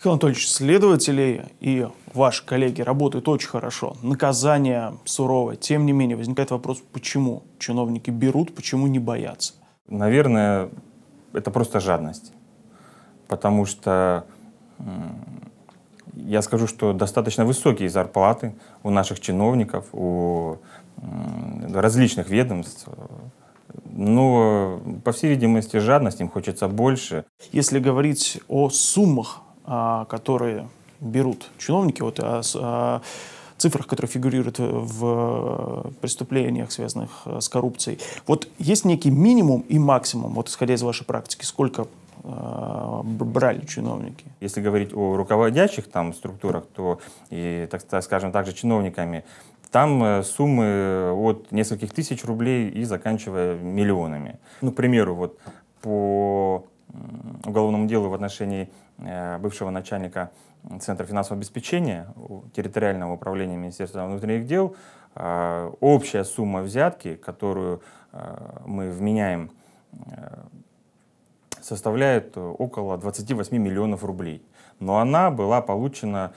Михаил Анатольевич, следователи и ваши коллеги работают очень хорошо. Наказание суровое. Тем не менее, возникает вопрос, почему чиновники берут, почему не боятся? Наверное, это просто жадность. Потому что я скажу, что достаточно высокие зарплаты у наших чиновников, у различных ведомств, но, по всей видимости, жадность, им хочется больше. Если говорить о суммах а, которые берут чиновники, вот о, а, о а, цифрах, которые фигурируют в преступлениях, связанных э, с коррупцией. Вот есть некий минимум и максимум, вот исходя из вашей практики, сколько брали чиновники. Если говорить о руководящих там структурах, то и, так, скажем, также чиновниками, там э, суммы э, от нескольких тысяч рублей и заканчивая миллионами. Ну, к примеру, вот по уголовному делу в отношении э, бывшего начальника Центра финансового обеспечения территориального управления Министерства внутренних дел. А, общая сумма взятки, которую э, мы вменяем, э, составляет около 28 миллионов рублей. Но она была получена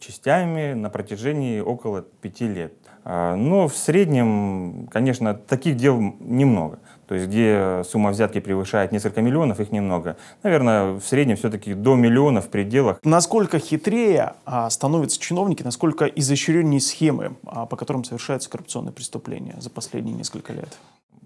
частями на протяжении около пяти лет. А, но в среднем, конечно, таких дел немного – то есть где сумма взятки превышает несколько миллионов, их немного. Наверное, в среднем все-таки до миллиона в пределах. Насколько хитрее а, становятся чиновники, насколько изощреннее схемы, а, по которым совершаются коррупционные преступления за последние несколько лет?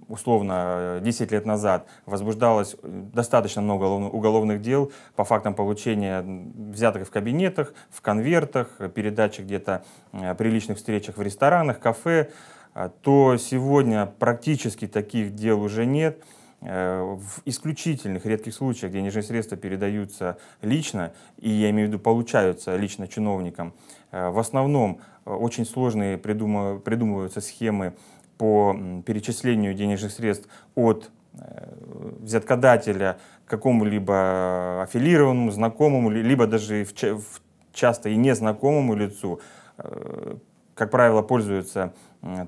условно 10 э, лет назад возбуждалось э, достаточно много уголовных дел по фактам получения взяток в кабинетах, в конвертах, передачи где-то э, при личных встречах в ресторанах, кафе. А, то сегодня практически таких дел уже нет. Э, в исключительных редких случаях денежные средства передаются лично, и я имею в виду получаются лично чиновникам, э, в основном э, очень сложные придумываются схемы по перечислению денежных средств от взяткодателя к какому-либо аффилированному, знакомому, либо даже часто и незнакомому лицу как правило, пользуются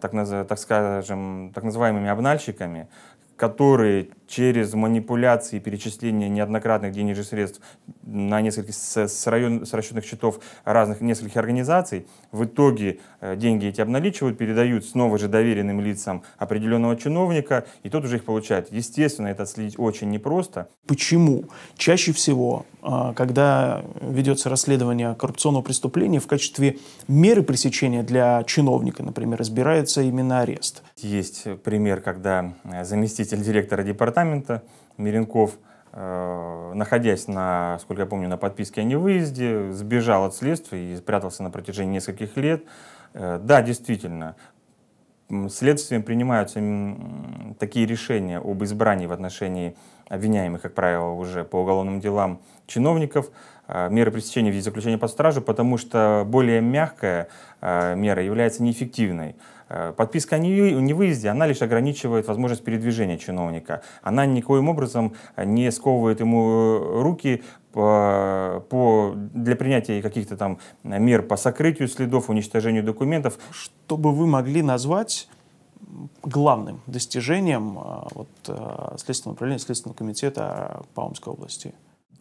так, так, скажем, так называемыми обнальщиками, которые через манипуляции перечисления неоднократных денежных средств на несколько, с, с, район, с расчетных счетов разных нескольких организаций, в итоге э, деньги эти обналичивают, передают снова же доверенным лицам определенного чиновника, и тот уже их получает. Естественно, это отследить очень непросто. Почему? Чаще всего, а, когда ведется расследование коррупционного преступления, в качестве меры пресечения для чиновника, например, избирается именно арест. Есть пример, когда э, заместитель заместитель директора департамента Миренков, э, находясь на, сколько я помню, на подписке о невыезде, сбежал от следствия и спрятался на протяжении нескольких лет. Э, да, действительно, следствием принимаются такие решения об избрании в отношении обвиняемых, как правило, уже по уголовным делам чиновников, а, меры пресечения в виде заключения под стражу, потому что более мягкая а, мера является неэффективной. А, подписка о невыезде, она лишь ограничивает возможность передвижения чиновника. Она никоим образом не сковывает ему э, руки по, по, для принятия каких-то там мер по сокрытию следов, уничтожению документов. Что бы вы могли назвать главным достижением а, вот, а, Следственного управления, Следственного комитета Паумской области?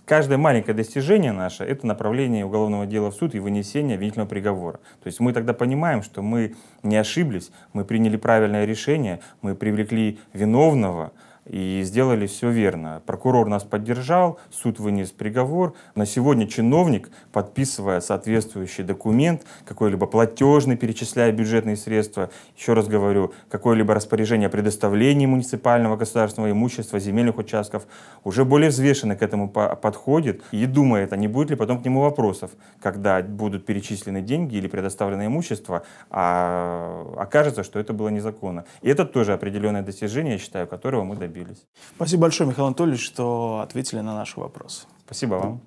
Каждое маленькое достижение наше – это направление уголовного дела в суд и вынесение обвинительного приговора. То есть мы тогда понимаем, что мы не ошиблись, мы приняли правильное решение, мы привлекли виновного, и сделали все верно. Прокурор нас поддержал, суд вынес приговор. На сегодня чиновник, подписывая соответствующий документ, какой-либо платежный, перечисляя бюджетные средства, еще раз говорю, какое-либо распоряжение о предоставлении муниципального государственного имущества, земельных участков, уже более взвешенно к этому подходит и думает, а не будет ли потом к нему вопросов, когда будут перечислены деньги или предоставлено имущество, а окажется, что это было незаконно. И это тоже определенное достижение, я считаю, которого мы добились поделились. Спасибо большое, Михаил Анатольевич, что ответили на наши вопросы. Спасибо вам.